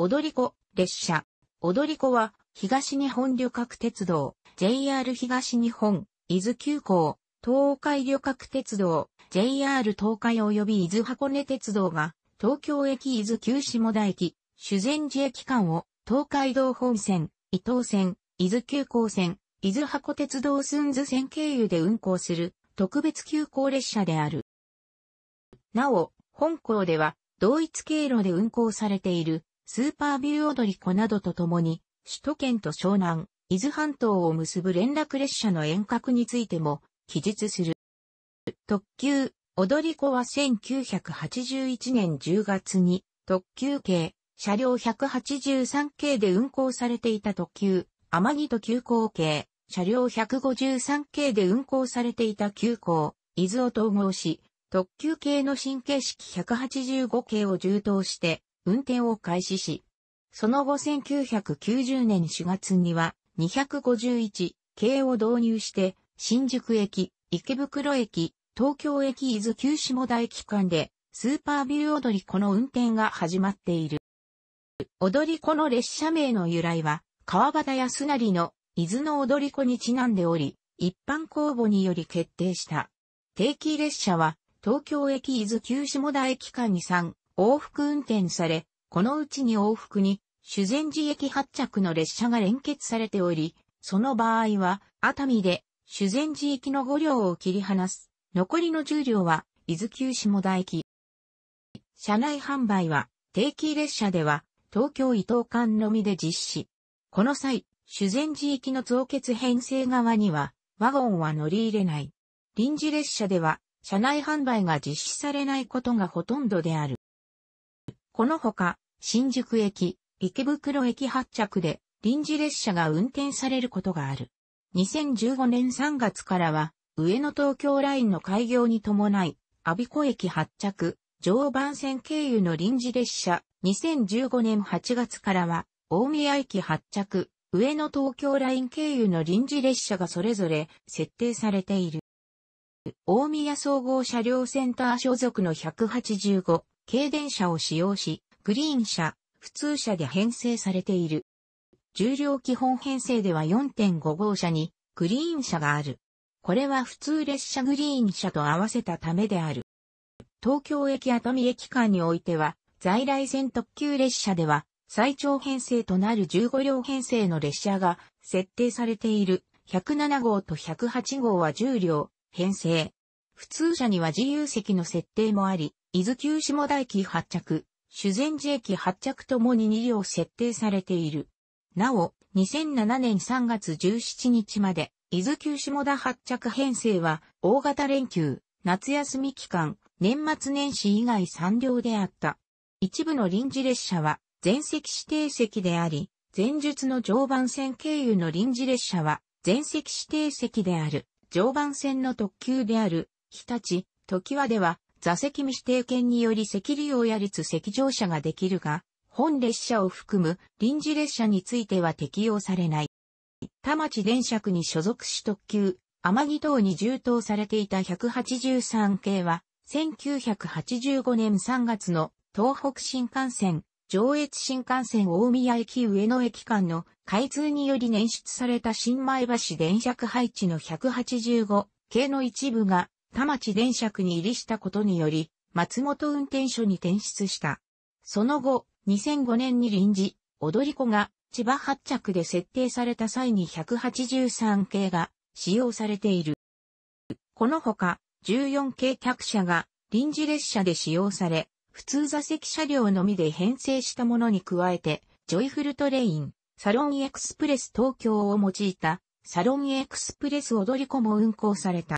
踊り子、列車。踊り子は、東日本旅客鉄道、JR 東日本、伊豆急行、東海旅客鉄道、JR 東海及び伊豆箱根鉄道が、東京駅伊豆急下田駅、修善寺駅間を、東海道本線、伊東線、伊豆急行線、伊豆箱鉄道寸図線経由で運行する、特別急行列車である。なお、本校では、同一経路で運行されている、スーパービュー踊り子などとともに、首都圏と湘南、伊豆半島を結ぶ連絡列車の遠隔についても記述する。特急、踊り子は1981年10月に特急系、車両183系で運行されていた特急、天城と急行系、車両153系で運行されていた急行、伊豆を統合し、特急系の神経式185系を充当して、運転を開始し、その後1990年4月には251系を導入して、新宿駅、池袋駅、東京駅伊豆急下田駅間で、スーパービュー踊り子の運転が始まっている。踊り子の列車名の由来は、川端康成の伊豆の踊り子にちなんでおり、一般公募により決定した。定期列車は、東京駅伊豆急下田駅間に3、往復運転され、このうちに往復に、修善寺駅発着の列車が連結されており、その場合は、熱海で、修善寺駅の5両を切り離す。残りの10両は、伊豆急下田駅。車内販売は、定期列車では、東京伊東間のみで実施。この際、修善寺駅の増結編成側には、ワゴンは乗り入れない。臨時列車では、車内販売が実施されないことがほとんどである。このほか、新宿駅、池袋駅発着で臨時列車が運転されることがある。2015年3月からは、上野東京ラインの開業に伴い、阿鼻子駅発着、常磐線経由の臨時列車、2015年8月からは、大宮駅発着、上野東京ライン経由の臨時列車がそれぞれ設定されている。大宮総合車両センター所属の185、軽電車を使用し、グリーン車、普通車で編成されている。重量基本編成では4.5号車にグリーン車がある。これは普通列車グリーン車と合わせたためである。東京駅熱海駅間においては、在来線特急列車では、最長編成となる15両編成の列車が設定されている107号と108号は10両編成、普通車には自由席の設定もあり、伊豆急下田駅発着、修善寺駅発着ともに2両設定されている。なお、2007年3月17日まで、伊豆急下田発着編成は、大型連休、夏休み期間、年末年始以外3両であった。一部の臨時列車は、全席指定席であり、前述の常磐線経由の臨時列車は、全席指定席である、常磐線の特急である、日立、時和では、座席未指定券により席利用や率席乗車ができるが、本列車を含む臨時列車については適用されない。田町電車区に所属し特急、天城等に充当されていた183系は、1985年3月の東北新幹線、上越新幹線大宮駅上野駅間の開通により捻出された新前橋電車区配置の185系の一部が田町電車区に入りしたことにより、松本運転所に転出した。その後、2005年に臨時、踊り子が千葉発着で設定された際に183系が使用されている。このほか、14系客車が臨時列車で使用され、普通座席車両のみで編成したものに加えて、ジョイフルトレイン、サロンエクスプレス東京を用いた、サロンエクスプレス踊り子も運行された。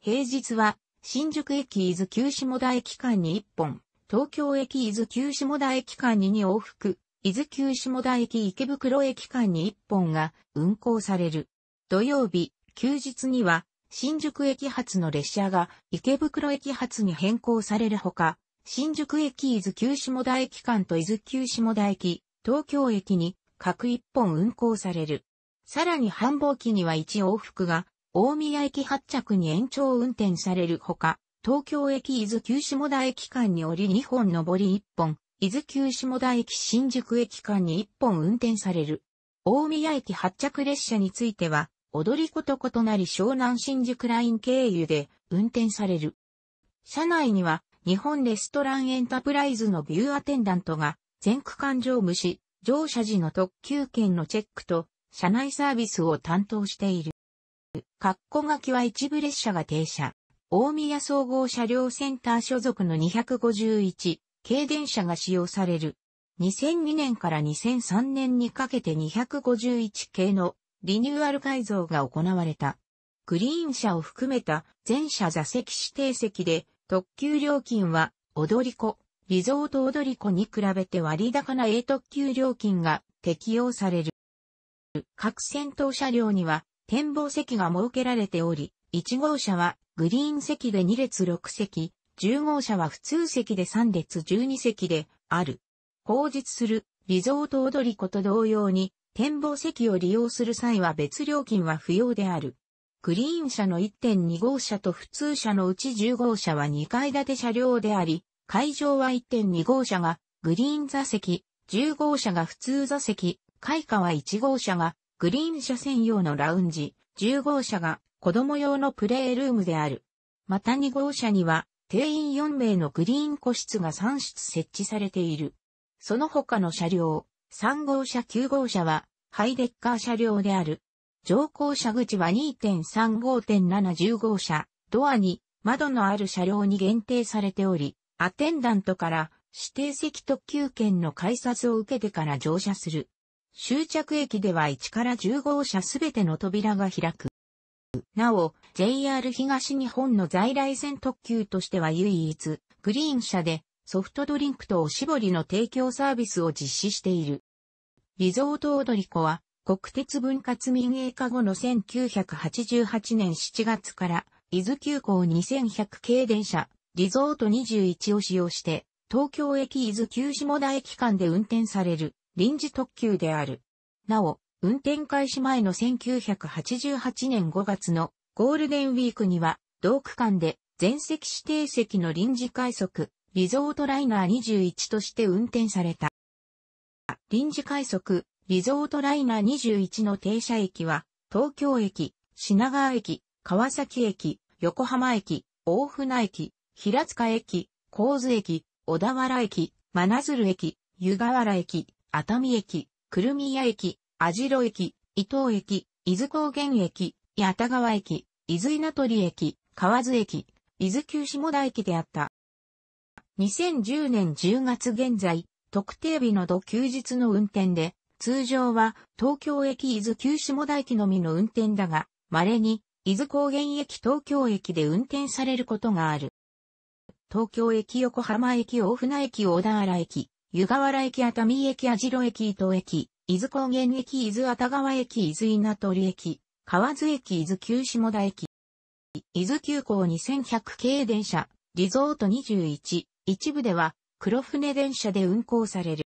平日は、新宿駅伊豆急下田駅間に1本、東京駅伊豆急下田駅間に2往復、伊豆急下田駅池袋駅間に1本が運行される。土曜日、休日には、新宿駅発の列車が池袋駅発に変更されるほか、新宿駅伊豆急下田駅間と伊豆急下田駅、東京駅に各1本運行される。さらに繁忙期には1往復が大宮駅発着に延長運転されるほか、東京駅伊豆急下田駅間に折り2本上り1本、伊豆急下田駅新宿駅間に1本運転される。大宮駅発着列車については、踊り子と異なり湘南新宿ライン経由で運転される。車内には日本レストランエンタープライズのビューアテンダントが全区間乗務し、乗車時の特急券のチェックと車内サービスを担当している。括弧書きは一部列車が停車。大宮総合車両センター所属の251、軽電車が使用される。2002年から2003年にかけて251系のリニューアル改造が行われた。グリーン車を含めた全車座席指定席で特急料金は踊り子、リゾート踊り子に比べて割高な A 特急料金が適用される。各戦闘車両には展望席が設けられており、1号車はグリーン席で2列6席、10号車は普通席で3列12席である。後日するリゾート踊り子と同様に展望席を利用する際は別料金は不要である。グリーン車の1.2号車と普通車のうち10号車は2階建て車両であり、会場は1.2号車がグリーン座席、10号車が普通座席、開花は1号車がグリーン車専用のラウンジ、10号車が子供用のプレールームである。また2号車には定員4名のグリーン個室が3室設置されている。その他の車両、3号車9号車はハイデッカー車両である。乗降車口は2.35.710号車、ドアに窓のある車両に限定されており、アテンダントから指定席特急券の改札を受けてから乗車する。終着駅では1から10号車すべての扉が開く。なお、JR 東日本の在来線特急としては唯一、グリーン車でソフトドリンクとおしぼりの提供サービスを実施している。リゾートオドリコは、国鉄分割民営化後の1988年7月から、伊豆急行2100系電車、リゾート21を使用して、東京駅伊豆急下田駅間で運転される臨時特急である。なお、運転開始前の1988年5月のゴールデンウィークには、同区間で全席指定席の臨時快速、リゾートライナー21として運転された。臨時快速、リゾートライナー21の停車駅は、東京駅、品川駅、川崎駅、横浜駅、大船駅、平塚駅、神津駅、小田原駅、真鶴駅、湯河原駅、熱海駅、久留宮駅、網代駅、伊東駅、伊豆高原駅、八田川駅、伊豆稲取駅、河津駅、伊豆急下田駅であった。2010年10月現在、特定日の度休日の運転で、通常は東京駅伊豆急下田駅のみの運転だが、稀に伊豆高原駅東京駅で運転されることがある。東京駅横浜駅大船駅小田原駅、湯河原駅熱海駅網代駅伊東駅、伊豆高原駅伊豆熱川駅伊豆稲取駅、河津駅伊豆旧下田駅。伊豆急行2100系電車、リゾート21、一部では黒船電車で運行される。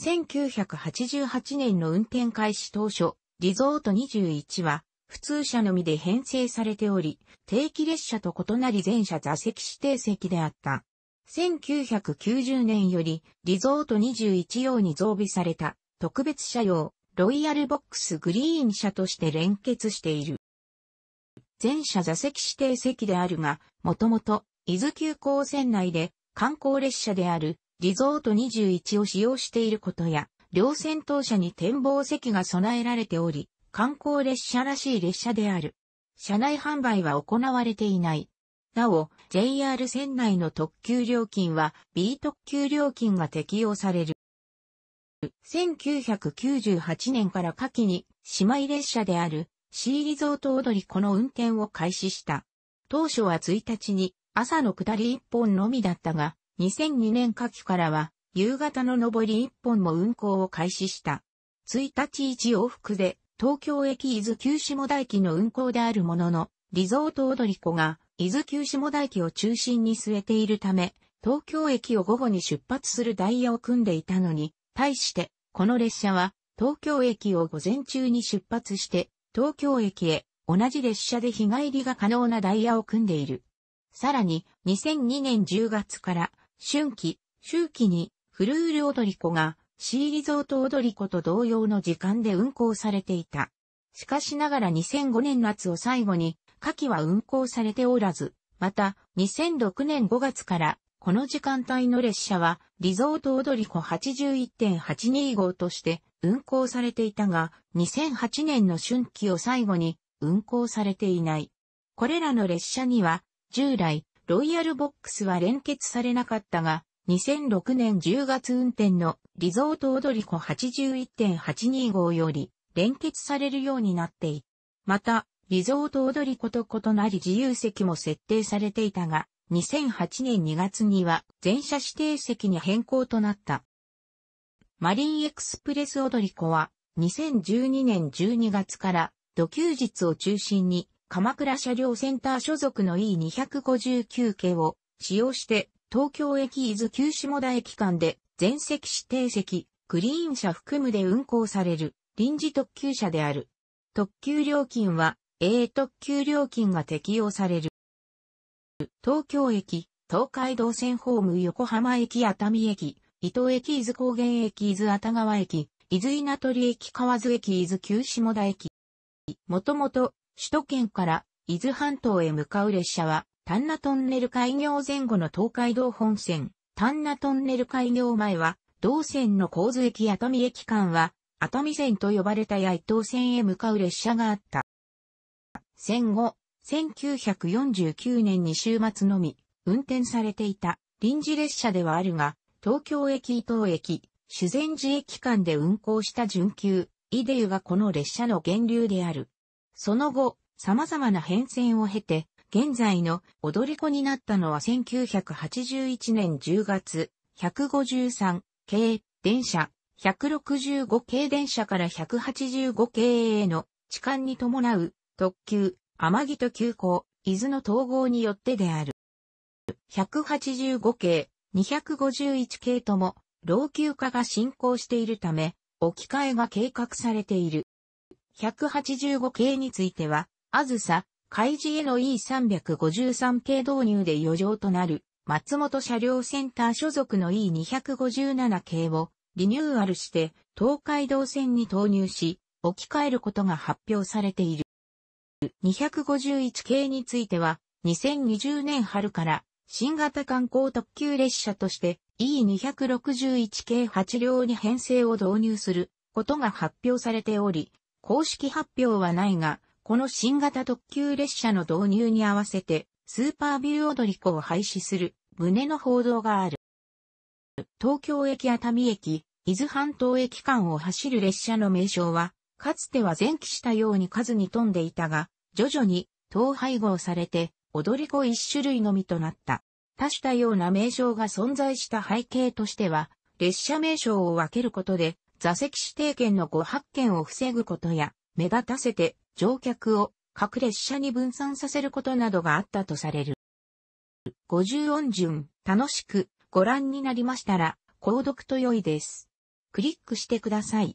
1988年の運転開始当初、リゾート21は普通車のみで編成されており、定期列車と異なり全車座席指定席であった。1990年よりリゾート21用に増備された特別車用ロイヤルボックスグリーン車として連結している。全車座席指定席であるが、もともと伊豆急行線内で観光列車であるリゾート21を使用していることや、両先頭車に展望席が備えられており、観光列車らしい列車である。車内販売は行われていない。なお、JR 線内の特急料金は B 特急料金が適用される。1998年から夏季に姉妹列車である C リゾート踊り子の運転を開始した。当初は1日に朝の下り1本のみだったが、2002年夏季からは夕方の上り1本も運行を開始した。1日1往復で東京駅伊豆急下田駅の運行であるものの、リゾート踊り子が伊豆急下田駅を中心に据えているため、東京駅を午後に出発するダイヤを組んでいたのに、対して、この列車は、東京駅を午前中に出発して、東京駅へ同じ列車で日帰りが可能なダイヤを組んでいる。さらに、2002年10月から、春季、秋季に、フルール踊り子が、シーリゾート踊り子と同様の時間で運行されていた。しかしながら2005年夏を最後に、下記は運行されておらず、また、2006年5月から、この時間帯の列車は、リゾート踊り子81.82号として運行されていたが、2008年の春季を最後に運行されていない。これらの列車には、従来、ロイヤルボックスは連結されなかったが、2006年10月運転のリゾート踊り子81.82号より連結されるようになっていまた、リゾート踊り子と異なり自由席も設定されていたが、2008年2月には全車指定席に変更となった。マリンエクスプレス踊り子は2012年12月から土休日を中心に鎌倉車両センター所属の E259 系を使用して東京駅伊豆旧下田駅間で全席指定席、グリーン車含むで運行される臨時特急車である。特急料金は A 特急料金が適用される。東京駅、東海道線ホーム横浜駅熱海駅、伊東駅伊豆高原駅伊豆熱川駅、伊豆稲取駅河津駅伊豆旧下田駅。もともと、首都圏から伊豆半島へ向かう列車は、丹那トンネル開業前後の東海道本線、丹那トンネル開業前は、同線の神津駅熱海駅間は、熱海線と呼ばれた八伊東線へ向かう列車があった。戦後、1949年に週末のみ、運転されていた臨時列車ではあるが、東京駅伊東駅、修善寺駅間で運行した準急、イデユがこの列車の源流である。その後、様々な変遷を経て、現在の踊り子になったのは1981年10月、153系電車、165系電車から185系への痴漢に伴う特急、天城と急行、伊豆の統合によってである。185系、251系とも、老朽化が進行しているため、置き換えが計画されている。185系については、あずさ、開示への E353 系導入で余剰となる、松本車両センター所属の E257 系をリニューアルして、東海道線に投入し、置き換えることが発表されている。251系については、2020年春から新型観光特急列車として E261 系8両に編成を導入することが発表されており、公式発表はないが、この新型特急列車の導入に合わせて、スーパービュー踊り子を廃止する旨の報道がある。東京駅熱海駅、伊豆半島駅間を走る列車の名称は、かつては前期したように数に富んでいたが、徐々に統廃合されて、踊り子一種類のみとなった。多種多様な名称が存在した背景としては、列車名称を分けることで、座席指定券の誤発券を防ぐことや、目立たせて乗客を各列車に分散させることなどがあったとされる。50音順、楽しくご覧になりましたら、購読と良いです。クリックしてください。